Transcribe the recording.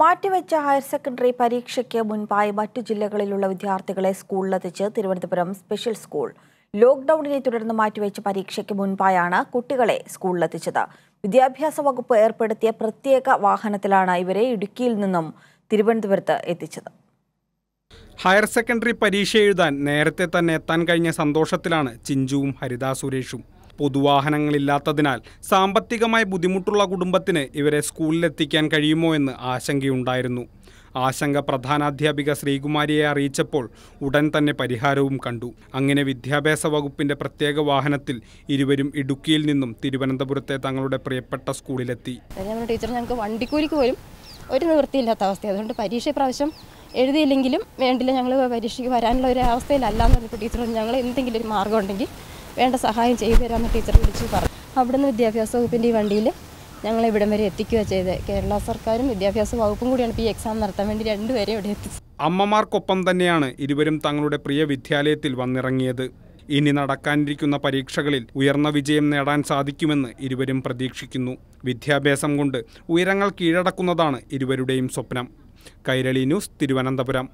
മാറ്റിവെച്ച higher secondary പരീക്ഷയ്ക്ക് മുൻപായി മറ്റു ജില്ലകളിലുള്ള വിദ്യാർത്ഥികളെ സ്കൂളിലെത്തിച്ച് തിരുവനന്തപുരം സ്പെഷ്യൽ സ്കൂൾ ലോക്ക്ഡൌണിനെ തുടർന്ന് മാറ്റിവെച്ച പരീക്ഷയ്ക്ക് മുൻപായാണ് കുട്ടികളെ സ്കൂളിലെത്തിച്ചത് വിദ്യാഭ്യാസ വകുപ്പ് ഏർപ്പെടുത്തിയ പ്രത്യേക വാഹനത്തിലാണ് ഇവരെ ഇടുക്കിയിൽ നിന്നും തിരുവനന്തപുരത്ത് എത്തിച്ചത് ഹയർ സെക്കൻഡറി പരീക്ഷ എഴുതാൻ നേരത്തെ തന്നെ എത്താൻ കഴിഞ്ഞ സന്തോഷത്തിലാണ് ചിഞ്ചുവും ഹരിതാ സുരേഷും പൊതുവാഹനങ്ങളില്ലാത്തതിനാൽ സാമ്പത്തികമായി ബുദ്ധിമുട്ടുള്ള കുടുംബത്തിന് ഇവരെ സ്കൂളിലെത്തിക്കാൻ കഴിയുമോ എന്ന് ആശങ്കയുണ്ടായിരുന്നു ആശങ്ക പ്രധാനാധ്യാപിക ശ്രീകുമാരിയെ അറിയിച്ചപ്പോൾ ഉടൻ തന്നെ പരിഹാരവും കണ്ടു അങ്ങനെ വിദ്യാഭ്യാസ വകുപ്പിന്റെ പ്രത്യേക വാഹനത്തിൽ ഇരുവരും ഇടുക്കിയിൽ നിന്നും തിരുവനന്തപുരത്തെ തങ്ങളുടെ പ്രിയപ്പെട്ട സ്കൂളിലെത്തി ടീച്ചർ ഞങ്ങൾക്ക് വണ്ടിക്കൂലിക്ക് പോലും ഒരു നിവൃത്തിയില്ലാത്ത അവസ്ഥ അതുകൊണ്ട് പരീക്ഷ പ്രാവശ്യം എഴുതിയില്ലെങ്കിലും വേണ്ടില്ല ഞങ്ങൾ പരീക്ഷയ്ക്ക് വരാനുള്ള ഒരു അവസ്ഥയിലല്ല എന്ന് പറഞ്ഞപ്പോൾ ടീച്ചർ ഞങ്ങൾ എന്തെങ്കിലും ഒരു മാർഗം ഉണ്ടെങ്കിൽ വേണ്ട സഹായം ചെയ്തു തരാമെന്ന് ടീച്ചർ വിളിച്ച് പറഞ്ഞു അവിടുന്ന് വിദ്യാഭ്യാസ വകുപ്പിൻ്റെ ഈ വണ്ടിയിൽ ഞങ്ങൾ ഇവിടം വരെ എത്തിക്കുകയാണ് ചെയ്തത് കേരള സർക്കാരും വിദ്യാഭ്യാസ വകുപ്പും കൂടിയാണ് ഇപ്പോൾ ഈ എക്സാം നടത്താൻ വേണ്ടി രണ്ടുപേരെ ഇവിടെ എത്തിച്ചത് അമ്മമാർക്കൊപ്പം തന്നെയാണ് ഇരുവരും തങ്ങളുടെ പ്രിയ വിദ്യാലയത്തിൽ വന്നിറങ്ങിയത് ഇനി നടക്കാനിരിക്കുന്ന പരീക്ഷകളിൽ ഉയർന്ന വിജയം നേടാൻ സാധിക്കുമെന്ന് ഇരുവരും പ്രതീക്ഷിക്കുന്നു വിദ്യാഭ്യാസം കൊണ്ട് ഉയരങ്ങൾ കീഴടക്കുന്നതാണ് ഇരുവരുടെയും സ്വപ്നം കൈരളി ന്യൂസ് തിരുവനന്തപുരം